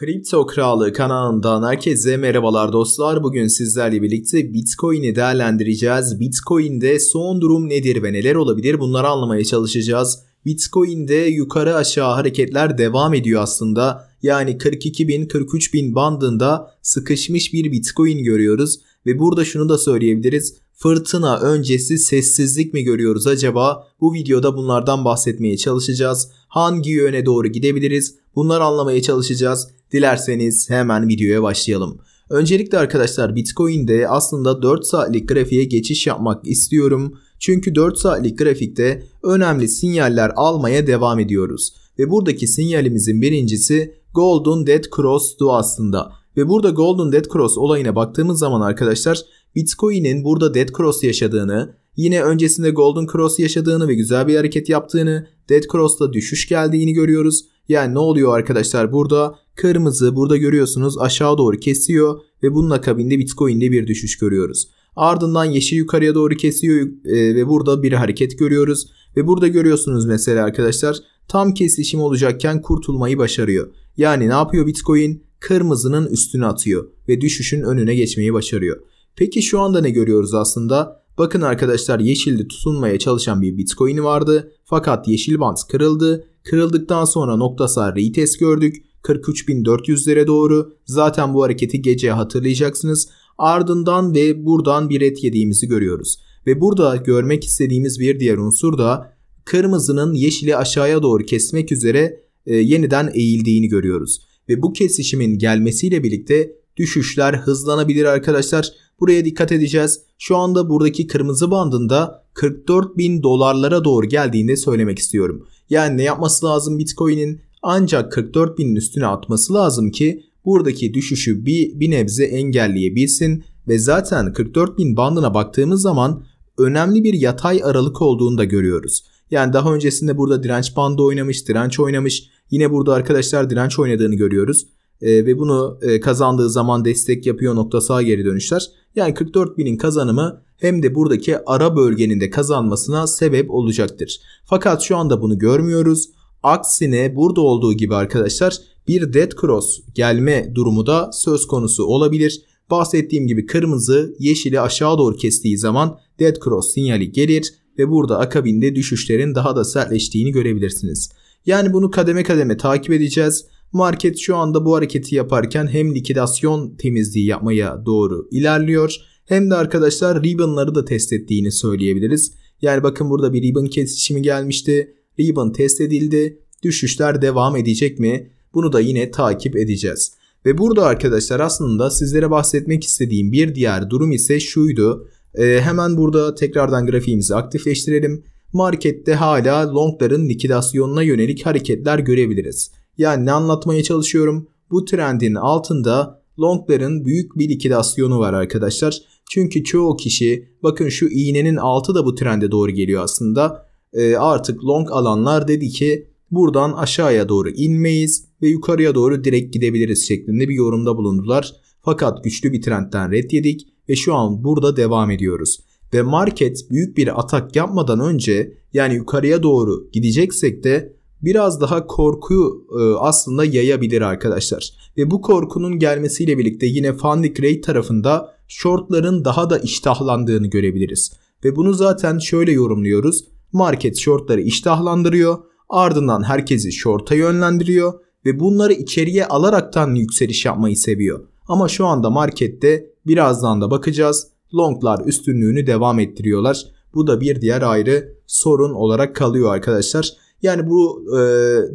Kripto Kralı kanalından herkese merhabalar dostlar. Bugün sizlerle birlikte Bitcoin'i değerlendireceğiz. Bitcoin'de son durum nedir ve neler olabilir bunları anlamaya çalışacağız. Bitcoin'de yukarı aşağı hareketler devam ediyor aslında. Yani 42.000-43.000 bandında sıkışmış bir Bitcoin görüyoruz. Ve burada şunu da söyleyebiliriz. Fırtına öncesi sessizlik mi görüyoruz acaba? Bu videoda bunlardan bahsetmeye çalışacağız. Hangi yöne doğru gidebiliriz? Bunları anlamaya çalışacağız. Dilerseniz hemen videoya başlayalım. Öncelikle arkadaşlar Bitcoin'de aslında 4 saatlik grafiğe geçiş yapmak istiyorum. Çünkü 4 saatlik grafikte önemli sinyaller almaya devam ediyoruz. Ve buradaki sinyalimizin birincisi Golden Dead Cross'tu aslında. Ve burada Golden Dead Cross olayına baktığımız zaman arkadaşlar Bitcoin'in burada Dead Cross yaşadığını, yine öncesinde Golden Cross yaşadığını ve güzel bir hareket yaptığını, Dead Cross'ta düşüş geldiğini görüyoruz. Yani ne oluyor arkadaşlar burada? Kırmızı burada görüyorsunuz aşağı doğru kesiyor ve bunun akabinde Bitcoin'de bir düşüş görüyoruz. Ardından yeşil yukarıya doğru kesiyor e, ve burada bir hareket görüyoruz. Ve burada görüyorsunuz mesela arkadaşlar tam kesişim olacakken kurtulmayı başarıyor. Yani ne yapıyor Bitcoin? kırmızının üstüne atıyor ve düşüşün önüne geçmeyi başarıyor. Peki şu anda ne görüyoruz aslında? Bakın arkadaşlar yeşilde tutunmaya çalışan bir bitcoin vardı. Fakat yeşil bant kırıldı. Kırıldıktan sonra noktasal retest gördük. 43.400'lere doğru. Zaten bu hareketi gece hatırlayacaksınız. Ardından ve buradan bir et yediğimizi görüyoruz. Ve burada görmek istediğimiz bir diğer unsur da kırmızının yeşili aşağıya doğru kesmek üzere e, yeniden eğildiğini görüyoruz ve bu kesişimin gelmesiyle birlikte düşüşler hızlanabilir arkadaşlar. Buraya dikkat edeceğiz. Şu anda buradaki kırmızı bandında 44 bin dolarlara doğru geldiğini söylemek istiyorum. Yani ne yapması lazım Bitcoin'in? Ancak 44 binin üstüne atması lazım ki buradaki düşüşü bir, bir nebze engelleyebilsin ve zaten 44 bin bandına baktığımız zaman önemli bir yatay aralık olduğunu da görüyoruz. Yani daha öncesinde burada direnç bandı oynamış, direnç oynamış Yine burada arkadaşlar direnç oynadığını görüyoruz. E, ve bunu e, kazandığı zaman destek yapıyor nokta sağa geri dönüşler. Yani 44 binin kazanımı hem de buradaki ara bölgenin de kazanmasına sebep olacaktır. Fakat şu anda bunu görmüyoruz. Aksine burada olduğu gibi arkadaşlar bir dead cross gelme durumu da söz konusu olabilir. Bahsettiğim gibi kırmızı yeşili aşağı doğru kestiği zaman dead cross sinyali gelir ve burada akabinde düşüşlerin daha da sertleştiğini görebilirsiniz. Yani bunu kademe kademe takip edeceğiz. Market şu anda bu hareketi yaparken hem likidasyon temizliği yapmaya doğru ilerliyor hem de arkadaşlar ribbonları da test ettiğini söyleyebiliriz. Yani bakın burada bir ribbon kesişimi gelmişti. Ribbon test edildi. Düşüşler devam edecek mi? Bunu da yine takip edeceğiz. Ve burada arkadaşlar aslında sizlere bahsetmek istediğim bir diğer durum ise şuydu. Ee, hemen burada tekrardan grafiğimizi aktifleştirelim markette hala longların likidasyonuna yönelik hareketler görebiliriz. Yani ne anlatmaya çalışıyorum? Bu trendin altında longların büyük bir likidasyonu var arkadaşlar. Çünkü çoğu kişi bakın şu iğnenin altı da bu trende doğru geliyor aslında. E, artık long alanlar dedi ki buradan aşağıya doğru inmeyiz ve yukarıya doğru direkt gidebiliriz şeklinde bir yorumda bulundular. Fakat güçlü bir trendten red yedik ve şu an burada devam ediyoruz ve market büyük bir atak yapmadan önce yani yukarıya doğru gideceksek de biraz daha korkuyu e, aslında yayabilir arkadaşlar. Ve bu korkunun gelmesiyle birlikte yine Fandik Rate tarafında shortların daha da iştahlandığını görebiliriz. Ve bunu zaten şöyle yorumluyoruz. Market shortları iştahlandırıyor. Ardından herkesi short'a yönlendiriyor ve bunları içeriye alaraktan yükseliş yapmayı seviyor. Ama şu anda markette birazdan da bakacağız longlar üstünlüğünü devam ettiriyorlar. Bu da bir diğer ayrı sorun olarak kalıyor arkadaşlar. Yani bu e,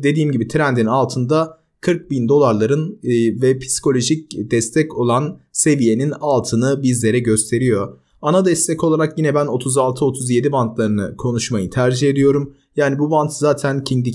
dediğim gibi trendin altında 40 bin dolarların e, ve psikolojik destek olan seviyenin altını bizlere gösteriyor. Ana destek olarak yine ben 36-37 bantlarını konuşmayı tercih ediyorum. Yani bu bant zaten King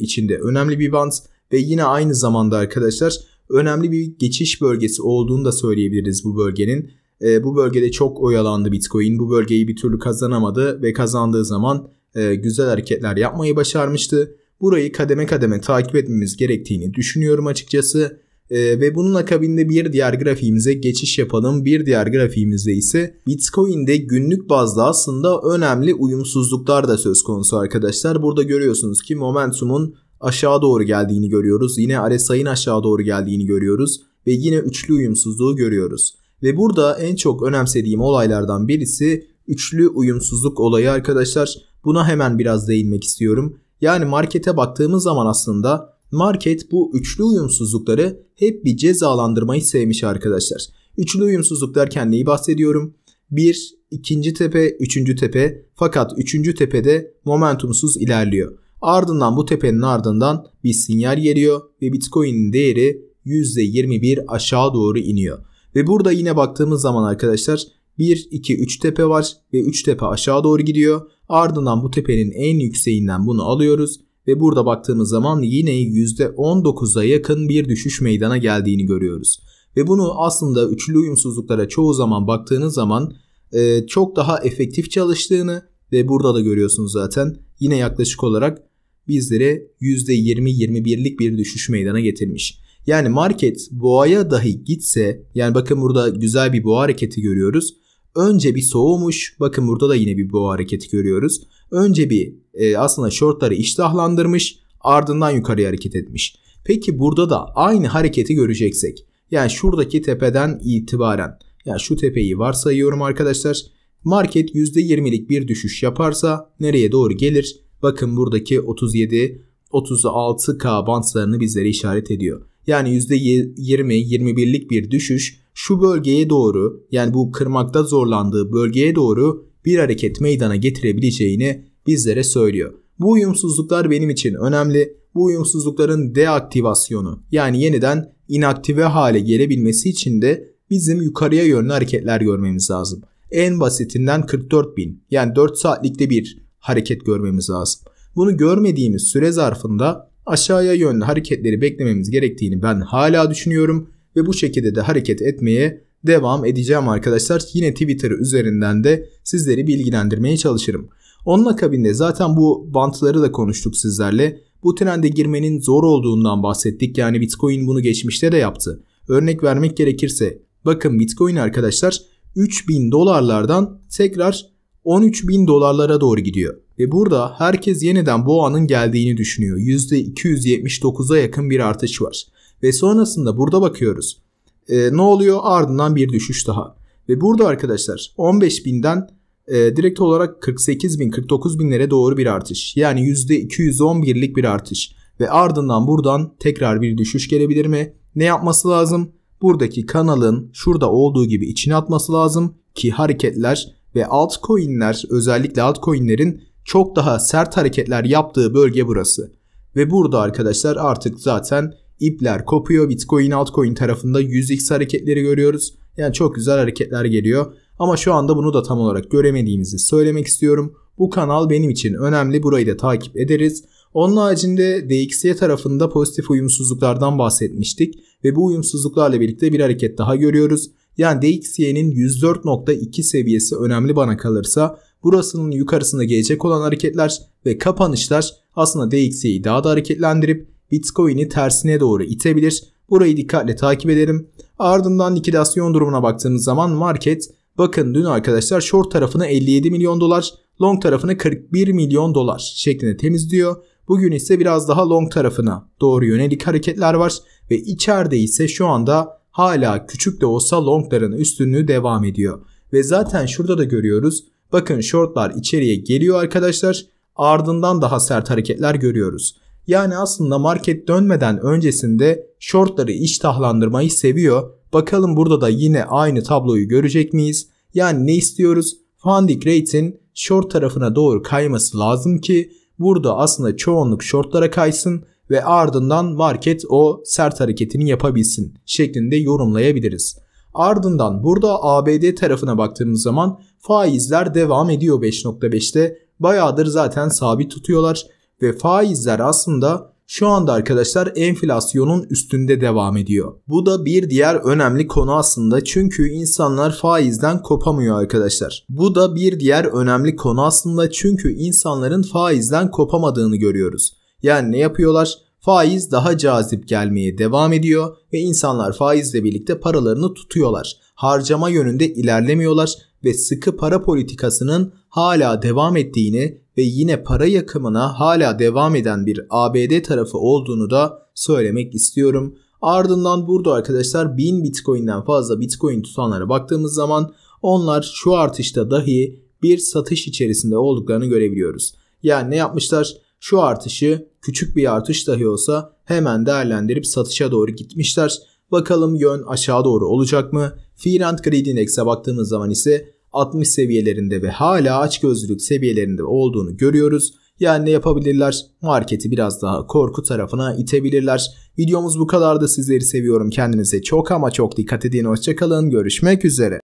içinde önemli bir bant ve yine aynı zamanda arkadaşlar önemli bir geçiş bölgesi olduğunu da söyleyebiliriz bu bölgenin. E, bu bölgede çok oyalandı Bitcoin. Bu bölgeyi bir türlü kazanamadı ve kazandığı zaman e, güzel hareketler yapmayı başarmıştı. Burayı kademe kademe takip etmemiz gerektiğini düşünüyorum açıkçası. Ee, ve bunun akabinde bir diğer grafiğimize geçiş yapalım. Bir diğer grafiğimizde ise Bitcoin'de günlük bazda aslında önemli uyumsuzluklar da söz konusu arkadaşlar. Burada görüyorsunuz ki momentumun aşağı doğru geldiğini görüyoruz. Yine RSI'nin aşağı doğru geldiğini görüyoruz ve yine üçlü uyumsuzluğu görüyoruz. Ve burada en çok önemsediğim olaylardan birisi üçlü uyumsuzluk olayı arkadaşlar. Buna hemen biraz değinmek istiyorum. Yani markete baktığımız zaman aslında market bu üçlü uyumsuzlukları hep bir cezalandırmayı sevmiş arkadaşlar. Üçlü uyumsuzluk derken neyi bahsediyorum? 1, ikinci tepe, üçüncü tepe fakat üçüncü tepede momentumsuz ilerliyor. Ardından bu tepenin ardından bir sinyal geliyor ve Bitcoin'in değeri %21 aşağı doğru iniyor. Ve burada yine baktığımız zaman arkadaşlar 1, 2, 3 tepe var ve 3 tepe aşağı doğru gidiyor. Ardından bu tepenin en yükseğinden bunu alıyoruz ve burada baktığımız zaman yine %19'a yakın bir düşüş meydana geldiğini görüyoruz. Ve bunu aslında üçlü uyumsuzluklara çoğu zaman baktığınız zaman e, çok daha efektif çalıştığını ve burada da görüyorsunuz zaten yine yaklaşık olarak bizlere %20-21'lik bir düşüş meydana getirmiş. Yani market boğaya dahi gitse yani bakın burada güzel bir boğa hareketi görüyoruz. Önce bir soğumuş. Bakın burada da yine bir boğa hareketi görüyoruz. Önce bir e, aslında shortları iştahlandırmış ardından yukarı hareket etmiş. Peki burada da aynı hareketi göreceksek yani şuradaki tepeden itibaren yani şu tepeyi varsayıyorum arkadaşlar. Market %20'lik bir düşüş yaparsa nereye doğru gelir? Bakın buradaki 37 36K bantlarını bizlere işaret ediyor yani %20-21'lik bir düşüş şu bölgeye doğru yani bu kırmakta zorlandığı bölgeye doğru bir hareket meydana getirebileceğini bizlere söylüyor. Bu uyumsuzluklar benim için önemli. Bu uyumsuzlukların deaktivasyonu yani yeniden inaktive hale gelebilmesi için de bizim yukarıya yönlü hareketler görmemiz lazım. En basitinden 44 bin yani 4 saatlikte bir hareket görmemiz lazım. Bunu görmediğimiz süre zarfında aşağıya yönlü hareketleri beklememiz gerektiğini ben hala düşünüyorum ve bu şekilde de hareket etmeye devam edeceğim arkadaşlar. Yine Twitter üzerinden de sizleri bilgilendirmeye çalışırım. Onun akabinde zaten bu bantları da konuştuk sizlerle. Bu trende girmenin zor olduğundan bahsettik. Yani Bitcoin bunu geçmişte de yaptı. Örnek vermek gerekirse bakın Bitcoin arkadaşlar 3000 dolarlardan tekrar 13.000 dolarlara doğru gidiyor. Ve burada herkes yeniden boğanın geldiğini düşünüyor. %279'a yakın bir artış var. Ve sonrasında burada bakıyoruz. E, ne oluyor? Ardından bir düşüş daha. Ve burada arkadaşlar 15.000'den e, direkt olarak 48.000 49.000'lere doğru bir artış. Yani %211'lik bir artış. Ve ardından buradan tekrar bir düşüş gelebilir mi? Ne yapması lazım? Buradaki kanalın şurada olduğu gibi içine atması lazım ki hareketler ve altcoin'ler özellikle altcoin'lerin çok daha sert hareketler yaptığı bölge burası. Ve burada arkadaşlar artık zaten ipler kopuyor. Bitcoin altcoin tarafında 100x hareketleri görüyoruz. Yani çok güzel hareketler geliyor. Ama şu anda bunu da tam olarak göremediğimizi söylemek istiyorum. Bu kanal benim için önemli. Burayı da takip ederiz. Onun haricinde DXY tarafında pozitif uyumsuzluklardan bahsetmiştik ve bu uyumsuzluklarla birlikte bir hareket daha görüyoruz. Yani DXY'nin 104.2 seviyesi önemli bana kalırsa burasının yukarısına gelecek olan hareketler ve kapanışlar aslında DXY'yi daha da hareketlendirip Bitcoin'i tersine doğru itebilir. Burayı dikkatle takip edelim. Ardından likidasyon durumuna baktığımız zaman market bakın dün arkadaşlar short tarafını 57 milyon dolar, long tarafını 41 milyon dolar şeklinde temizliyor. Bugün ise biraz daha long tarafına doğru yönelik hareketler var ve içeride ise şu anda hala küçük de olsa longların üstünlüğü devam ediyor. Ve zaten şurada da görüyoruz Bakın shortlar içeriye geliyor arkadaşlar. Ardından daha sert hareketler görüyoruz. Yani aslında market dönmeden öncesinde shortları iştahlandırmayı seviyor. Bakalım burada da yine aynı tabloyu görecek miyiz? Yani ne istiyoruz? Fundic rate'in short tarafına doğru kayması lazım ki burada aslında çoğunluk shortlara kaysın ve ardından market o sert hareketini yapabilsin şeklinde yorumlayabiliriz. Ardından burada ABD tarafına baktığımız zaman faizler devam ediyor 5.5'te. Bayağıdır zaten sabit tutuyorlar ve faizler aslında şu anda arkadaşlar enflasyonun üstünde devam ediyor. Bu da bir diğer önemli konu aslında çünkü insanlar faizden kopamıyor arkadaşlar. Bu da bir diğer önemli konu aslında çünkü insanların faizden kopamadığını görüyoruz. Yani ne yapıyorlar? faiz daha cazip gelmeye devam ediyor ve insanlar faizle birlikte paralarını tutuyorlar. Harcama yönünde ilerlemiyorlar ve sıkı para politikasının hala devam ettiğini ve yine para yakımına hala devam eden bir ABD tarafı olduğunu da söylemek istiyorum. Ardından burada arkadaşlar 1000 Bitcoin'den fazla Bitcoin tutanlara baktığımız zaman onlar şu artışta dahi bir satış içerisinde olduklarını görebiliyoruz. Yani ne yapmışlar? şu artışı küçük bir artış dahi olsa hemen değerlendirip satışa doğru gitmişler. Bakalım yön aşağı doğru olacak mı? Fear and Greed Index'e baktığımız zaman ise 60 seviyelerinde ve hala aç açgözlülük seviyelerinde olduğunu görüyoruz. Yani ne yapabilirler? Marketi biraz daha korku tarafına itebilirler. Videomuz bu kadardı. Sizleri seviyorum. Kendinize çok ama çok dikkat edin. Hoşçakalın. Görüşmek üzere.